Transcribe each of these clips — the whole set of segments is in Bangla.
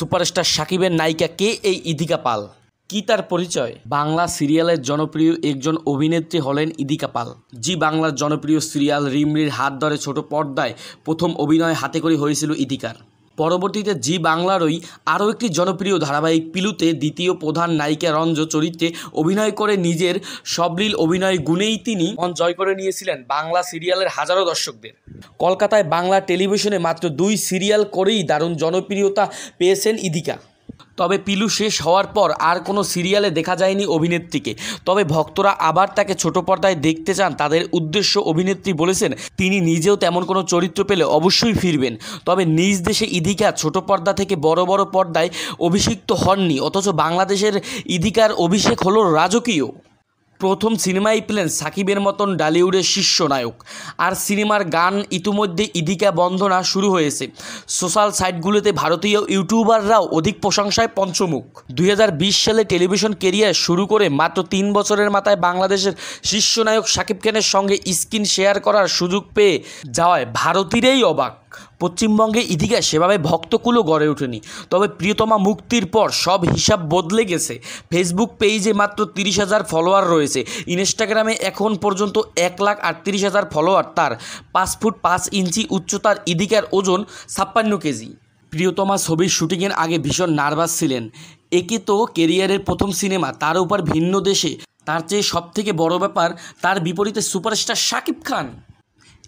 সুপারস্টার সাকিবের নায়িকা কে এই ইদিকা পাল কি তার পরিচয় বাংলা সিরিয়ালের জনপ্রিয় একজন অভিনেত্রী হলেন ইদিকা পাল জি বাংলার জনপ্রিয় সিরিয়াল রিমরির হাত ধরে ছোট পর্দায় প্রথম অভিনয় হাতে করে হয়েছিল ইদিকার পরবর্তীতে জি বাংলারই আরও একটি জনপ্রিয় ধারাবাহিক পিলুতে দ্বিতীয় প্রধান নায়িকা রঞ্জ চরিত্রে অভিনয় করে নিজের সবলীল অভিনয় গুণেই তিনি মন জয় করে নিয়েছিলেন বাংলা সিরিয়ালের হাজারো দর্শকদের কলকাতায় বাংলা টেলিভিশনে মাত্র দুই সিরিয়াল করেই দারুণ জনপ্রিয়তা পেয়েছেন ইদিকা তবে পিলু শেষ হওয়ার পর আর কোনো সিরিয়ালে দেখা যায়নি অভিনেত্রীকে তবে ভক্তরা আবার তাকে ছোট পর্দায় দেখতে চান তাদের উদ্দেশ্য অভিনেত্রী বলেছেন তিনি নিজেও তেমন কোনো চরিত্র পেলে অবশ্যই ফিরবেন তবে নিজ দেশে ইদিকা ছোট পর্দা থেকে বড় বড় পর্দায় অভিষিক্ত হননি অথচ বাংলাদেশের ইদিকার অভিষেক হলো রাজকীয় প্রথম সিনেমাই পেলেন সাকিবের মতন ডালিউডের শীর্ষ নায়ক আর সিনেমার গান ইতিমধ্যে ইদিকা বন্ধনা শুরু হয়েছে সোশ্যাল সাইটগুলোতে ভারতীয় ইউটিউবাররাও অধিক প্রশংসায় পঞ্চমুখ দুই সালে টেলিভিশন কেরিয়ার শুরু করে মাত্র তিন বছরের মাথায় বাংলাদেশের শীর্ষ নায়ক সাকিব খানের সঙ্গে স্ক্রিন শেয়ার করার সুযোগ পেয়ে যাওয়ায় ভারতীরই অবাক পশ্চিমবঙ্গে ইতিহাস সেভাবে ভক্তকুলও গড়ে ওঠেনি তবে প্রিয়তমা মুক্তির পর সব হিসাব বদলে গেছে ফেসবুক পেজে মাত্র তিরিশ হাজার ফলোয়ার রয়েছে ইনস্টাগ্রামে এখন পর্যন্ত এক লাখ আটত্রিশ হাজার ফলোয়ার তার পাঁচ ফুট পাঁচ ইঞ্চি উচ্চতার ইদিকার ওজন ছাপ্পান্ন কেজি প্রিয়তমা ছবির শুটিংয়ের আগে ভীষণ নার্ভাস ছিলেন একে তো কেরিয়ারের প্রথম সিনেমা তার উপর ভিন্ন দেশে তার চেয়ে সবথেকে বড় ব্যাপার তার বিপরীতে সুপারস্টার শাকিব খান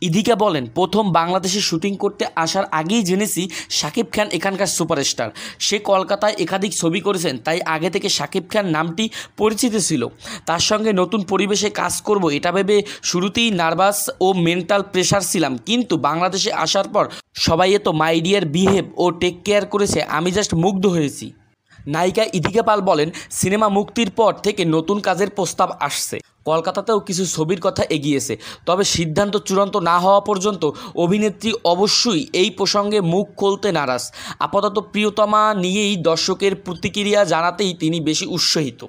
ইদিকা বলেন প্রথম বাংলাদেশে শুটিং করতে আসার আগেই জেনেছি শাকিব খান এখানকার সুপারস্টার সে কলকাতায় একাধিক ছবি করেছেন তাই আগে থেকে শাকিব খান নামটি পরিচিত ছিল তার সঙ্গে নতুন পরিবেশে কাজ করব এটা ভেবে শুরুতেই নার্ভাস ও মেন্টাল প্রেশার ছিলাম কিন্তু বাংলাদেশে আসার পর সবাই এত মাইডিয়ার বিহেভ ও টেক কেয়ার করেছে আমি জাস্ট মুগ্ধ হয়েছি নায়িকা ইদিকা পাল বলেন সিনেমা মুক্তির পর থেকে নতুন কাজের প্রস্তাব আসছে কলকাতাতেও কিছু ছবির কথা এগিয়েছে তবে সিদ্ধান্ত চূড়ান্ত না হওয়া পর্যন্ত অভিনেত্রী অবশ্যই এই প্রসঙ্গে মুখ খুলতে নারাজ আপাতত প্রিয়তমা নিয়েই দর্শকের প্রতিক্রিয়া জানাতেই তিনি বেশি উৎসাহিত